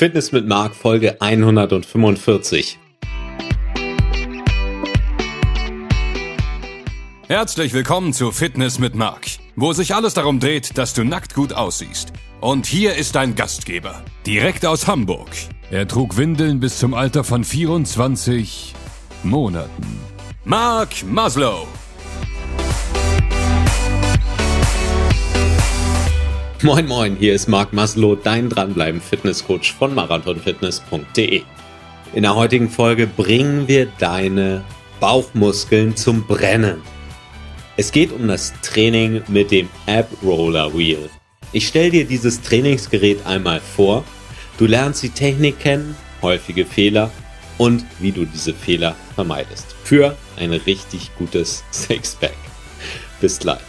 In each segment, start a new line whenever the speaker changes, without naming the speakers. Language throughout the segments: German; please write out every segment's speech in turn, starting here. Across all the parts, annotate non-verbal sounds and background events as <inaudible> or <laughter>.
Fitness mit Marc Folge 145. Herzlich willkommen zu Fitness mit Marc, wo sich alles darum dreht, dass du nackt gut aussiehst. Und hier ist dein Gastgeber, direkt aus Hamburg. Er trug Windeln bis zum Alter von 24 Monaten. Marc Maslow. Moin moin, hier ist Marc Maslow, dein dranbleiben Fitnesscoach von marathonfitness.de. In der heutigen Folge bringen wir deine Bauchmuskeln zum Brennen. Es geht um das Training mit dem App Roller Wheel. Ich stelle dir dieses Trainingsgerät einmal vor. Du lernst die Technik kennen, häufige Fehler und wie du diese Fehler vermeidest. Für ein richtig gutes Sixpack. Bis gleich.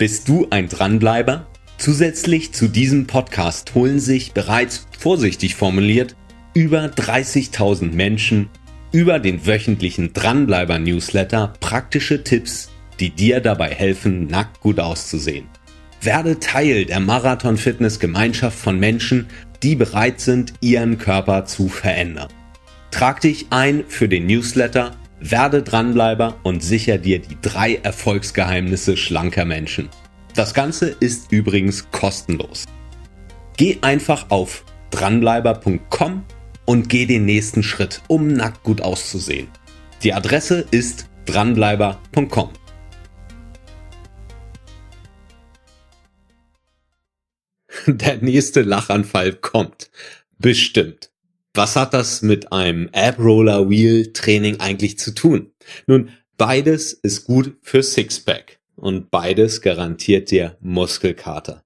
Bist du ein Dranbleiber? Zusätzlich zu diesem Podcast holen sich bereits vorsichtig formuliert über 30.000 Menschen über den wöchentlichen Dranbleiber-Newsletter praktische Tipps, die dir dabei helfen, nackt gut auszusehen. Werde Teil der Marathon-Fitness-Gemeinschaft von Menschen, die bereit sind, ihren Körper zu verändern. Trag dich ein für den Newsletter werde Dranbleiber und sicher dir die drei Erfolgsgeheimnisse schlanker Menschen. Das Ganze ist übrigens kostenlos. Geh einfach auf dranbleiber.com und geh den nächsten Schritt, um nackt gut auszusehen. Die Adresse ist dranbleiber.com. Der nächste Lachanfall kommt. Bestimmt. Was hat das mit einem Ab-Roller-Wheel-Training eigentlich zu tun? Nun, beides ist gut für Sixpack und beides garantiert dir Muskelkater.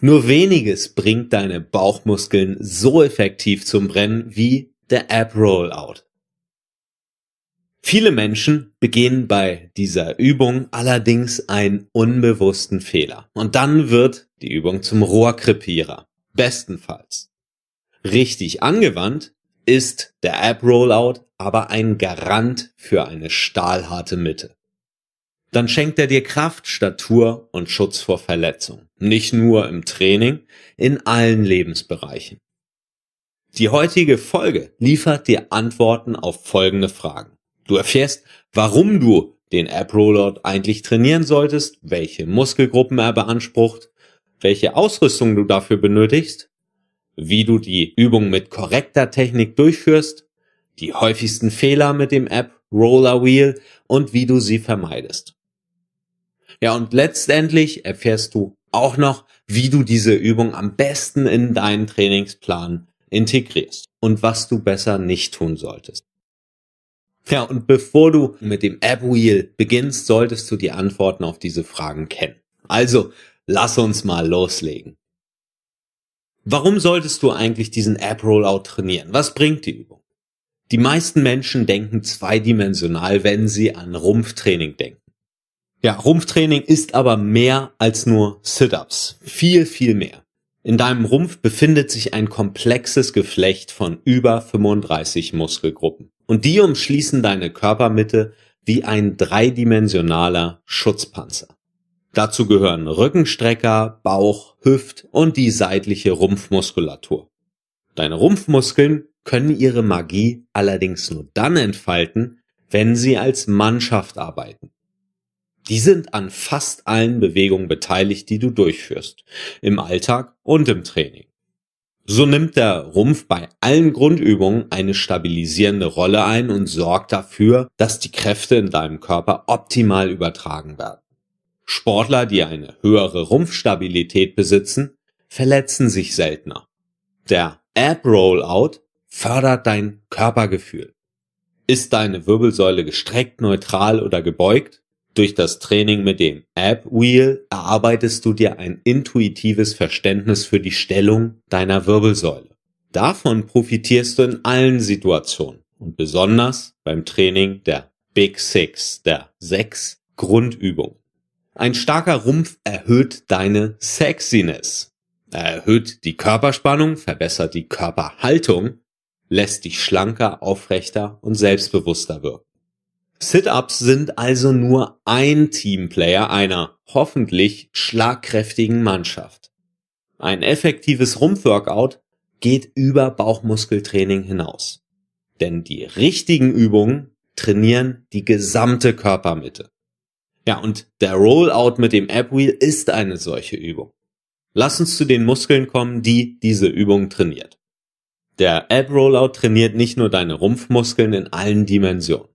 Nur weniges bringt deine Bauchmuskeln so effektiv zum Brennen wie der Ab-Rollout. Viele Menschen begehen bei dieser Übung allerdings einen unbewussten Fehler und dann wird die Übung zum Rohrkrepierer. Bestenfalls. Richtig angewandt ist der App-Rollout aber ein Garant für eine stahlharte Mitte. Dann schenkt er dir Kraft, Statur und Schutz vor Verletzung. Nicht nur im Training, in allen Lebensbereichen. Die heutige Folge liefert dir Antworten auf folgende Fragen. Du erfährst, warum du den App-Rollout eigentlich trainieren solltest, welche Muskelgruppen er beansprucht, welche Ausrüstung du dafür benötigst, wie du die Übung mit korrekter Technik durchführst, die häufigsten Fehler mit dem App Roller Wheel und wie du sie vermeidest. Ja, und letztendlich erfährst du auch noch, wie du diese Übung am besten in deinen Trainingsplan integrierst und was du besser nicht tun solltest. Ja, und bevor du mit dem App Wheel beginnst, solltest du die Antworten auf diese Fragen kennen. Also, lass uns mal loslegen. Warum solltest du eigentlich diesen App-Rollout trainieren? Was bringt die Übung? Die meisten Menschen denken zweidimensional, wenn sie an Rumpftraining denken. Ja, Rumpftraining ist aber mehr als nur Sit-ups. Viel, viel mehr. In deinem Rumpf befindet sich ein komplexes Geflecht von über 35 Muskelgruppen. Und die umschließen deine Körpermitte wie ein dreidimensionaler Schutzpanzer. Dazu gehören Rückenstrecker, Bauch, Hüft und die seitliche Rumpfmuskulatur. Deine Rumpfmuskeln können ihre Magie allerdings nur dann entfalten, wenn sie als Mannschaft arbeiten. Die sind an fast allen Bewegungen beteiligt, die du durchführst, im Alltag und im Training. So nimmt der Rumpf bei allen Grundübungen eine stabilisierende Rolle ein und sorgt dafür, dass die Kräfte in deinem Körper optimal übertragen werden. Sportler, die eine höhere Rumpfstabilität besitzen, verletzen sich seltener. Der Ab Rollout fördert dein Körpergefühl. Ist deine Wirbelsäule gestreckt, neutral oder gebeugt? Durch das Training mit dem Ab Wheel erarbeitest du dir ein intuitives Verständnis für die Stellung deiner Wirbelsäule. Davon profitierst du in allen Situationen und besonders beim Training der Big Six, der sechs Grundübungen. Ein starker Rumpf erhöht deine Sexiness. Er erhöht die Körperspannung, verbessert die Körperhaltung, lässt dich schlanker, aufrechter und selbstbewusster wirken. Sit-ups sind also nur ein Teamplayer einer hoffentlich schlagkräftigen Mannschaft. Ein effektives Rumpfworkout geht über Bauchmuskeltraining hinaus. Denn die richtigen Übungen trainieren die gesamte Körpermitte. Ja, und der Rollout mit dem App Wheel ist eine solche Übung. Lass uns zu den Muskeln kommen, die diese Übung trainiert. Der App Rollout trainiert nicht nur deine Rumpfmuskeln in allen Dimensionen.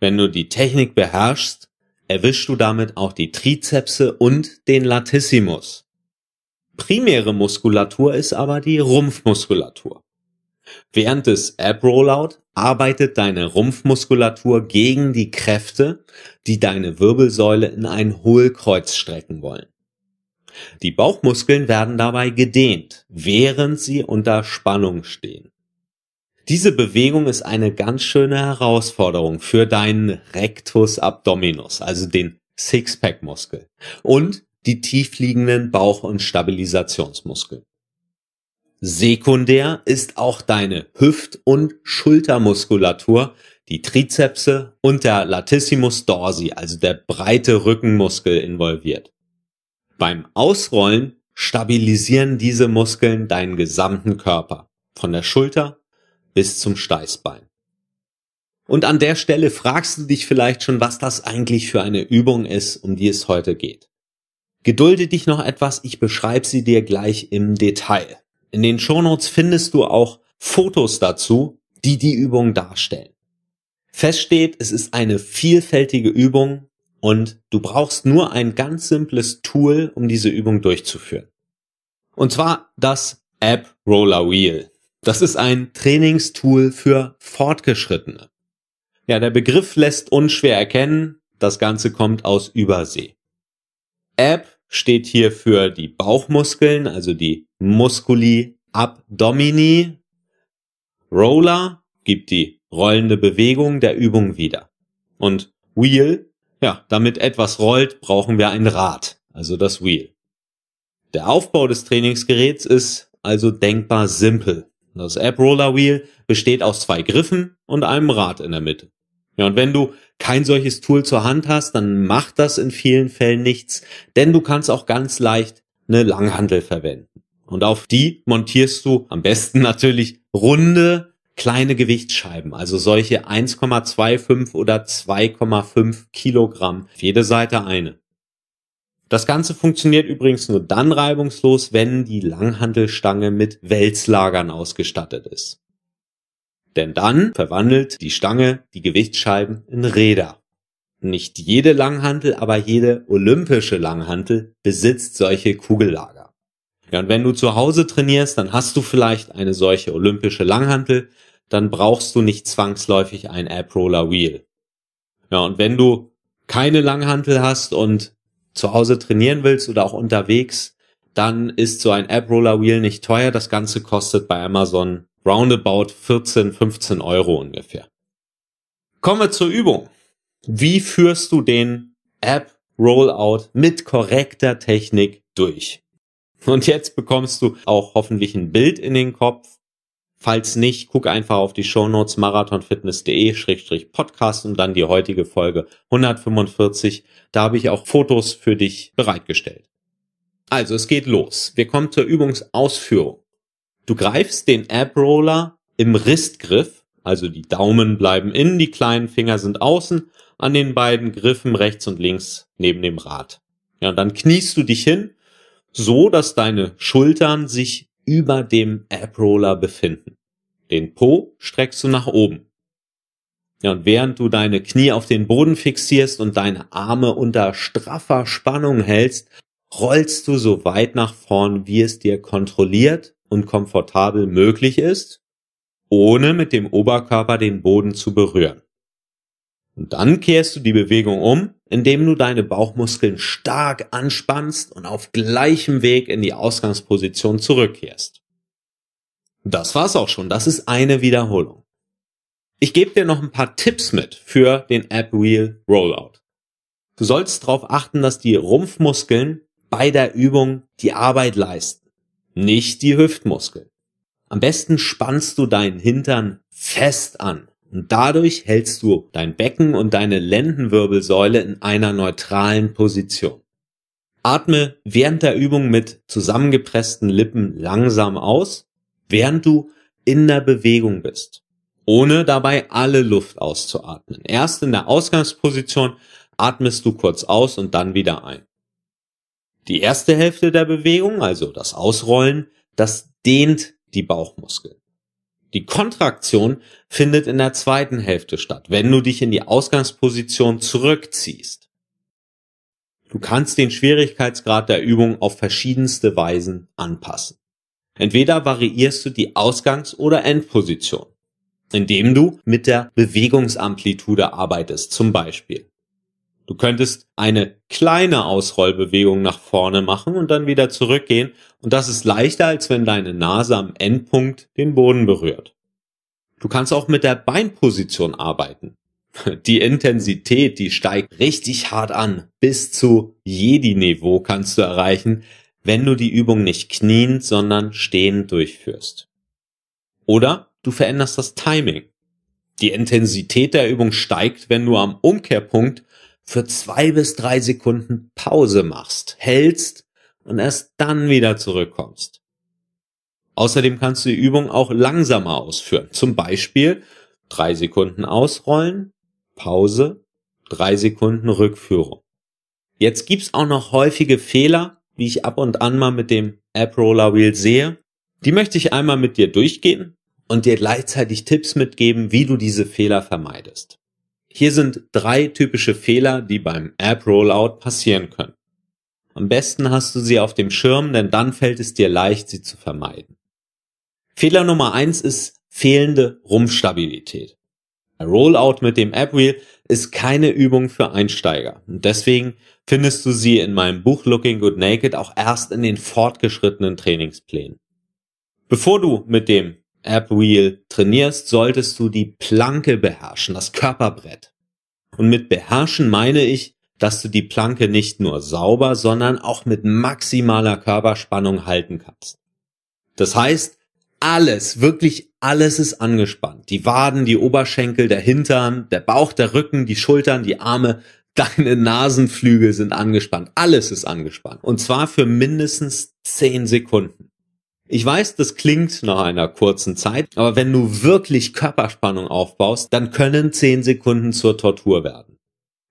Wenn du die Technik beherrschst, erwischst du damit auch die Trizepse und den Latissimus. Primäre Muskulatur ist aber die Rumpfmuskulatur. Während des App Rollout arbeitet deine Rumpfmuskulatur gegen die Kräfte, die deine Wirbelsäule in ein Hohlkreuz strecken wollen. Die Bauchmuskeln werden dabei gedehnt, während sie unter Spannung stehen. Diese Bewegung ist eine ganz schöne Herausforderung für deinen Rectus abdominus, also den Sixpack-Muskel und die tiefliegenden Bauch- und Stabilisationsmuskeln. Sekundär ist auch deine Hüft- und Schultermuskulatur, die Trizepse und der Latissimus dorsi, also der breite Rückenmuskel involviert. Beim Ausrollen stabilisieren diese Muskeln deinen gesamten Körper, von der Schulter bis zum Steißbein. Und an der Stelle fragst du dich vielleicht schon, was das eigentlich für eine Übung ist, um die es heute geht. Gedulde dich noch etwas, ich beschreibe sie dir gleich im Detail. In den Shownotes findest du auch Fotos dazu, die die Übung darstellen. Fest steht, es ist eine vielfältige Übung und du brauchst nur ein ganz simples Tool, um diese Übung durchzuführen. Und zwar das App Roller Wheel. Das ist ein Trainingstool für Fortgeschrittene. Ja, der Begriff lässt unschwer erkennen, das Ganze kommt aus Übersee. App steht hier für die Bauchmuskeln, also die Musculi abdomini. Roller gibt die rollende Bewegung der Übung wieder. Und Wheel, ja, damit etwas rollt, brauchen wir ein Rad, also das Wheel. Der Aufbau des Trainingsgeräts ist also denkbar simpel. Das App Roller Wheel besteht aus zwei Griffen und einem Rad in der Mitte. Ja, und wenn du kein solches Tool zur Hand hast, dann macht das in vielen Fällen nichts, denn du kannst auch ganz leicht eine Langhandel verwenden. Und auf die montierst du am besten <laughs> natürlich runde kleine Gewichtsscheiben, also solche 1,25 oder 2,5 Kilogramm, jede Seite eine. Das Ganze funktioniert übrigens nur dann reibungslos, wenn die Langhandelstange mit Wälzlagern ausgestattet ist. Denn dann verwandelt die Stange die Gewichtsscheiben in Räder. Nicht jede Langhantel, aber jede olympische Langhantel besitzt solche Kugellager. Ja, und wenn du zu Hause trainierst, dann hast du vielleicht eine solche olympische Langhantel, dann brauchst du nicht zwangsläufig ein App roller Wheel. Ja, und wenn du keine Langhantel hast und zu Hause trainieren willst oder auch unterwegs, dann ist so ein App roller Wheel nicht teuer. Das Ganze kostet bei Amazon roundabout 14, 15 Euro ungefähr. Kommen wir zur Übung. Wie führst du den App Rollout mit korrekter Technik durch? Und jetzt bekommst du auch hoffentlich ein Bild in den Kopf. Falls nicht, guck einfach auf die Shownotes marathonfitness.de-podcast und dann die heutige Folge 145. Da habe ich auch Fotos für dich bereitgestellt. Also es geht los. Wir kommen zur Übungsausführung. Du greifst den App roller im Ristgriff, also die Daumen bleiben innen, die kleinen Finger sind außen, an den beiden Griffen rechts und links neben dem Rad. Ja, und dann kniest du dich hin, so dass deine Schultern sich über dem App roller befinden. Den Po streckst du nach oben. Ja, und während du deine Knie auf den Boden fixierst und deine Arme unter straffer Spannung hältst, rollst du so weit nach vorn, wie es dir kontrolliert und komfortabel möglich ist, ohne mit dem Oberkörper den Boden zu berühren. Und dann kehrst du die Bewegung um, indem du deine Bauchmuskeln stark anspannst und auf gleichem Weg in die Ausgangsposition zurückkehrst. Das war's auch schon, das ist eine Wiederholung. Ich gebe dir noch ein paar Tipps mit für den App Wheel Rollout. Du sollst darauf achten, dass die Rumpfmuskeln bei der Übung die Arbeit leisten nicht die Hüftmuskeln. Am besten spannst du deinen Hintern fest an und dadurch hältst du dein Becken und deine Lendenwirbelsäule in einer neutralen Position. Atme während der Übung mit zusammengepressten Lippen langsam aus, während du in der Bewegung bist, ohne dabei alle Luft auszuatmen. Erst in der Ausgangsposition atmest du kurz aus und dann wieder ein. Die erste Hälfte der Bewegung, also das Ausrollen, das dehnt die Bauchmuskeln. Die Kontraktion findet in der zweiten Hälfte statt, wenn du dich in die Ausgangsposition zurückziehst. Du kannst den Schwierigkeitsgrad der Übung auf verschiedenste Weisen anpassen. Entweder variierst du die Ausgangs- oder Endposition, indem du mit der Bewegungsamplitude arbeitest zum Beispiel. Du könntest eine kleine Ausrollbewegung nach vorne machen und dann wieder zurückgehen und das ist leichter, als wenn deine Nase am Endpunkt den Boden berührt. Du kannst auch mit der Beinposition arbeiten. <laughs> Die Intensität, die steigt richtig hart an. Bis zu Jedi-Niveau kannst du erreichen, wenn du die Übung nicht kniend, sondern stehend durchführst. Oder du veränderst das Timing. Die Intensität der Übung steigt, wenn du am Umkehrpunkt für zwei bis drei Sekunden Pause machst, hältst und erst dann wieder zurückkommst. Außerdem kannst du die Übung auch langsamer ausführen. Zum Beispiel drei Sekunden ausrollen, Pause, drei Sekunden Rückführung. Jetzt gibt's auch noch häufige Fehler, wie ich ab und an mal mit dem App Roller Wheel sehe. Die möchte ich einmal mit dir durchgehen und dir gleichzeitig Tipps mitgeben, wie du diese Fehler vermeidest. Hier sind drei typische Fehler, die beim App Rollout passieren können. Am besten hast du sie auf dem Schirm, denn dann fällt es dir leicht, sie zu vermeiden. Fehler Nummer eins ist fehlende Rumpfstabilität. Ein Rollout mit dem App Wheel ist keine Übung für Einsteiger und deswegen findest du sie in meinem Buch Looking Good Naked auch erst in den fortgeschrittenen Trainingsplänen. Bevor du mit dem App Wheel trainierst, solltest du die Planke beherrschen, das Körperbrett. Und mit beherrschen meine ich, dass du die Planke nicht nur sauber, sondern auch mit maximaler Körperspannung halten kannst. Das heißt, alles, wirklich alles ist angespannt. Die Waden, die Oberschenkel, der Hintern, der Bauch, der Rücken, die Schultern, die Arme, <laughs> deine Nasenflügel sind angespannt. Alles ist angespannt. Und zwar für mindestens zehn Sekunden. Ich weiß, das klingt nach einer kurzen Zeit, aber wenn du wirklich Körperspannung aufbaust, dann können 10 Sekunden zur Tortur werden.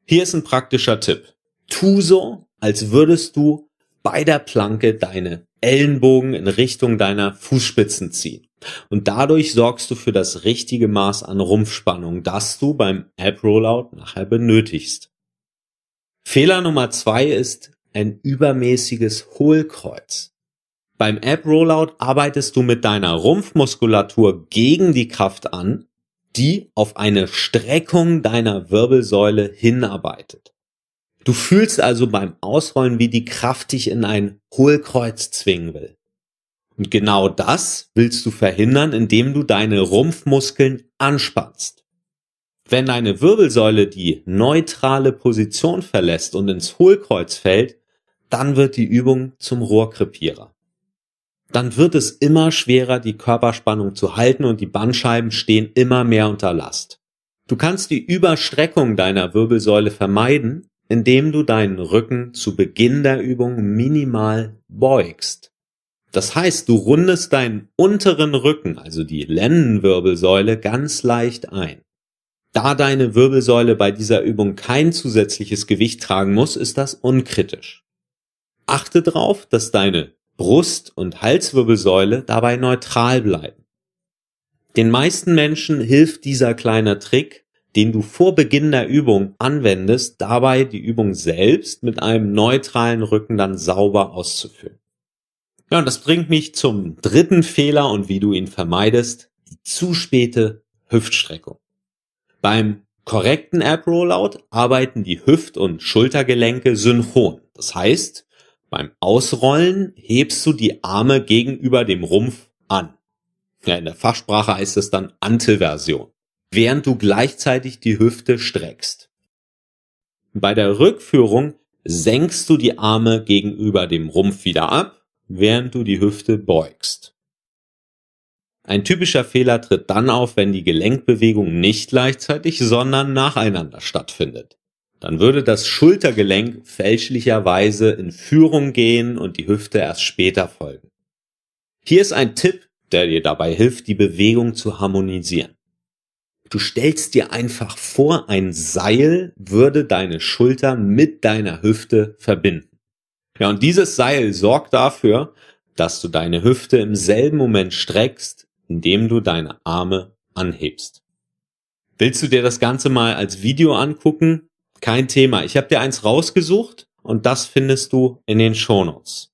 Hier ist ein praktischer Tipp. Tu so, als würdest du bei der Planke deine Ellenbogen in Richtung deiner Fußspitzen ziehen. Und dadurch sorgst du für das richtige Maß an Rumpfspannung, das du beim App-Rollout nachher benötigst. Fehler Nummer zwei ist ein übermäßiges Hohlkreuz. Beim App-Rollout arbeitest du mit deiner Rumpfmuskulatur gegen die Kraft an, die auf eine Streckung deiner Wirbelsäule hinarbeitet. Du fühlst also beim Ausrollen, wie die Kraft dich in ein Hohlkreuz zwingen will. Und genau das willst du verhindern, indem du deine Rumpfmuskeln anspannst. Wenn deine Wirbelsäule die neutrale Position verlässt und ins Hohlkreuz fällt, dann wird die Übung zum Rohrkrepierer dann wird es immer schwerer, die Körperspannung zu halten und die Bandscheiben stehen immer mehr unter Last. Du kannst die Überstreckung deiner Wirbelsäule vermeiden, indem du deinen Rücken zu Beginn der Übung minimal beugst. Das heißt, du rundest deinen unteren Rücken, also die Lendenwirbelsäule, ganz leicht ein. Da deine Wirbelsäule bei dieser Übung kein zusätzliches Gewicht tragen muss, ist das unkritisch. Achte darauf, dass deine Brust- und Halswirbelsäule dabei neutral bleiben. Den meisten Menschen hilft dieser kleine Trick, den du vor Beginn der Übung anwendest, dabei die Übung selbst mit einem neutralen Rücken dann sauber auszuführen. Ja, und das bringt mich zum dritten Fehler und wie du ihn vermeidest, die zu späte Hüftstreckung. Beim korrekten App Rollout arbeiten die Hüft- und Schultergelenke synchron. Das heißt, beim Ausrollen hebst du die Arme gegenüber dem Rumpf an. Ja, in der Fachsprache heißt es dann Anteversion, während du gleichzeitig die Hüfte streckst. Bei der Rückführung senkst du die Arme gegenüber dem Rumpf wieder ab, während du die Hüfte beugst. Ein typischer Fehler tritt dann auf, wenn die Gelenkbewegung nicht gleichzeitig, sondern nacheinander stattfindet dann würde das Schultergelenk fälschlicherweise in Führung gehen und die Hüfte erst später folgen. Hier ist ein Tipp, der dir dabei hilft, die Bewegung zu harmonisieren. Du stellst dir einfach vor, ein Seil würde deine Schulter mit deiner Hüfte verbinden. Ja, und dieses Seil sorgt dafür, dass du deine Hüfte im selben Moment streckst, indem du deine Arme anhebst. Willst du dir das Ganze mal als Video angucken? Kein Thema. Ich habe dir eins rausgesucht und das findest du in den Shownotes.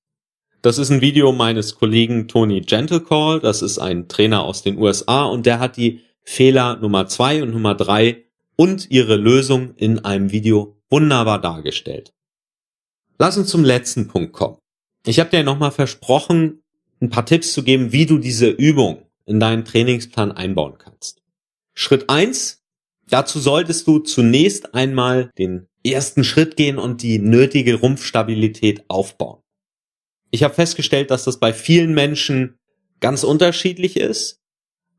Das ist ein Video meines Kollegen Tony Gentlecall. Das ist ein Trainer aus den USA und der hat die Fehler Nummer zwei und Nummer drei und ihre Lösung in einem Video wunderbar dargestellt. Lass uns zum letzten Punkt kommen. Ich habe dir nochmal versprochen, ein paar Tipps zu geben, wie du diese Übung in deinen Trainingsplan einbauen kannst. Schritt eins: Dazu solltest du zunächst einmal den ersten Schritt gehen und die nötige Rumpfstabilität aufbauen. Ich habe festgestellt, dass das bei vielen Menschen ganz unterschiedlich ist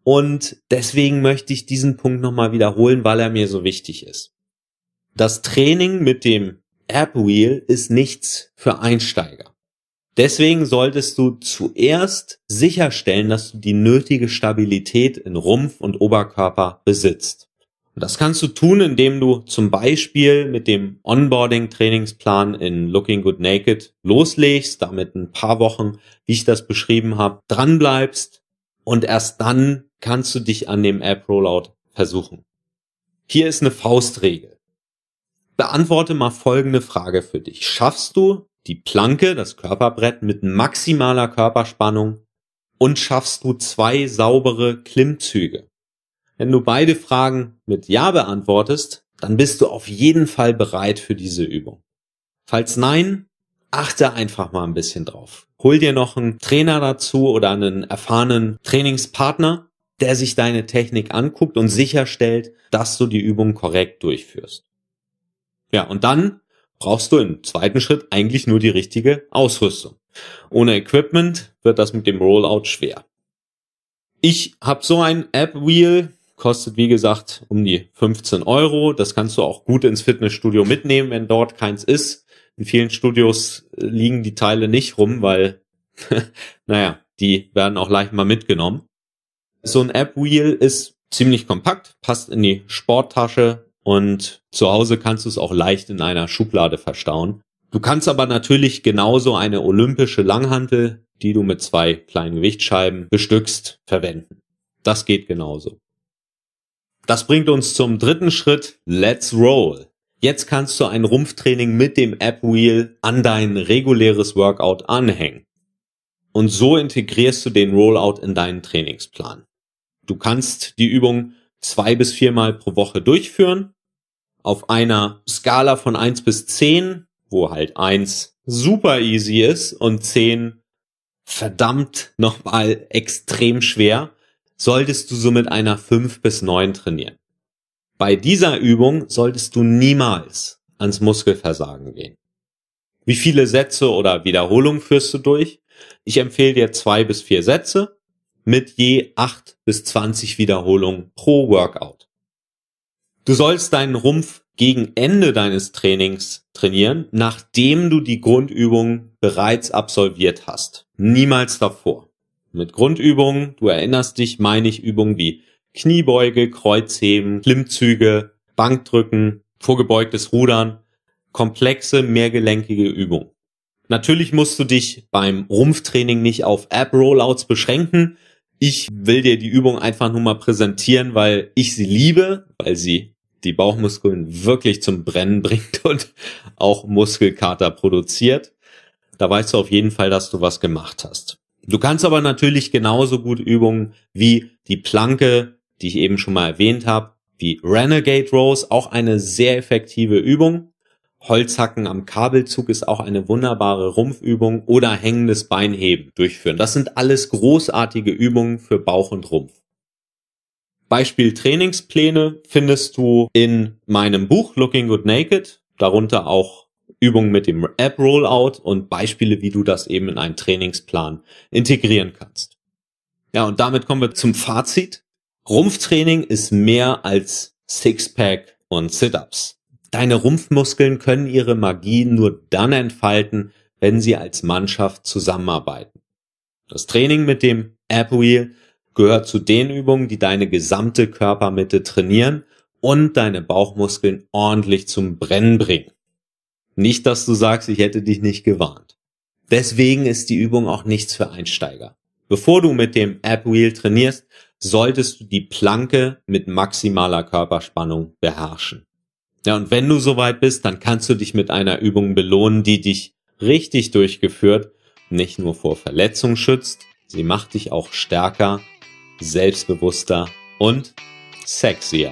und deswegen möchte ich diesen Punkt nochmal wiederholen, weil er mir so wichtig ist. Das Training mit dem App Wheel ist nichts für Einsteiger. Deswegen solltest du zuerst sicherstellen, dass du die nötige Stabilität in Rumpf und Oberkörper besitzt. Und das kannst du tun, indem du zum Beispiel mit dem Onboarding-Trainingsplan in Looking Good Naked loslegst, damit ein paar Wochen, wie ich das beschrieben habe, dranbleibst und erst dann kannst du dich an dem App-Rollout versuchen. Hier ist eine Faustregel. Beantworte mal folgende Frage für dich. Schaffst du die Planke, das Körperbrett mit maximaler Körperspannung und schaffst du zwei saubere Klimmzüge? Wenn du beide Fragen mit Ja beantwortest, dann bist du auf jeden Fall bereit für diese Übung. Falls nein, achte einfach mal ein bisschen drauf. Hol dir noch einen Trainer dazu oder einen erfahrenen Trainingspartner, der sich deine Technik anguckt und sicherstellt, dass du die Übung korrekt durchführst. Ja, und dann brauchst du im zweiten Schritt eigentlich nur die richtige Ausrüstung. Ohne Equipment wird das mit dem Rollout schwer. Ich habe so ein App-Wheel, kostet wie gesagt um die 15 Euro. Das kannst du auch gut ins Fitnessstudio mitnehmen, wenn dort keins ist. In vielen Studios äh, liegen die Teile nicht rum, weil, <laughs> naja, die werden auch leicht mal mitgenommen. So ein App-Wheel ist ziemlich kompakt, passt in die Sporttasche und zu Hause kannst du es auch leicht in einer Schublade verstauen. Du kannst aber natürlich genauso eine olympische Langhantel, die du mit zwei kleinen Gewichtscheiben bestückst, verwenden. Das geht genauso. Das bringt uns zum dritten Schritt. Let's roll. Jetzt kannst du ein Rumpftraining mit dem App Wheel an dein reguläres Workout anhängen. Und so integrierst du den Rollout in deinen Trainingsplan. Du kannst die Übung zwei bis viermal pro Woche durchführen. Auf einer Skala von eins bis zehn, wo halt eins super easy ist und zehn verdammt nochmal extrem schwer solltest du so mit einer 5 bis 9 trainieren. Bei dieser Übung solltest du niemals ans Muskelversagen gehen. Wie viele Sätze oder Wiederholungen führst du durch? Ich empfehle dir zwei bis vier Sätze mit je 8 bis 20 Wiederholungen pro Workout. Du sollst deinen Rumpf gegen Ende deines Trainings trainieren, nachdem du die Grundübung bereits absolviert hast. Niemals davor mit Grundübungen. Du erinnerst dich, meine ich Übungen wie Kniebeuge, Kreuzheben, Klimmzüge, Bankdrücken, vorgebeugtes Rudern, komplexe, mehrgelenkige Übungen. Natürlich musst du dich beim Rumpftraining nicht auf App-Rollouts beschränken. Ich will dir die Übung einfach nur mal präsentieren, weil ich sie liebe, weil sie die Bauchmuskeln wirklich zum Brennen <laughs> bringt und auch Muskelkater produziert. Da weißt du auf jeden Fall, dass du was gemacht hast. Du kannst aber natürlich genauso gut Übungen wie die Planke, die ich eben schon mal erwähnt habe, wie Renegade Rose, auch eine sehr effektive Übung. Holzhacken am Kabelzug ist auch eine wunderbare Rumpfübung oder hängendes Beinheben durchführen. Das sind alles großartige Übungen für Bauch und Rumpf. Beispiel Trainingspläne findest du in meinem Buch Looking Good Naked, darunter auch Übungen mit dem App-Rollout und Beispiele, wie du das eben in einen Trainingsplan integrieren kannst. Ja, und damit kommen wir zum Fazit. Rumpftraining ist mehr als Sixpack und Sit-Ups. Deine Rumpfmuskeln können ihre Magie nur dann entfalten, wenn sie als Mannschaft zusammenarbeiten. Das Training mit dem App-Wheel gehört zu den Übungen, die deine gesamte Körpermitte trainieren und deine Bauchmuskeln ordentlich zum Brennen bringen. Nicht, dass du sagst, ich hätte dich nicht gewarnt. Deswegen ist die Übung auch nichts für Einsteiger. Bevor du mit dem App Wheel trainierst, solltest du die Planke mit maximaler Körperspannung beherrschen. Ja, und wenn du soweit bist, dann kannst du dich mit einer Übung belohnen, die dich richtig durchgeführt nicht nur vor Verletzung schützt, sie macht dich auch stärker, selbstbewusster und sexier.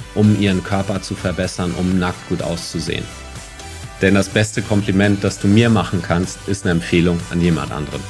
um ihren Körper zu verbessern, um nackt gut auszusehen. Denn das beste Kompliment, das du mir machen kannst, ist eine Empfehlung an jemand anderen.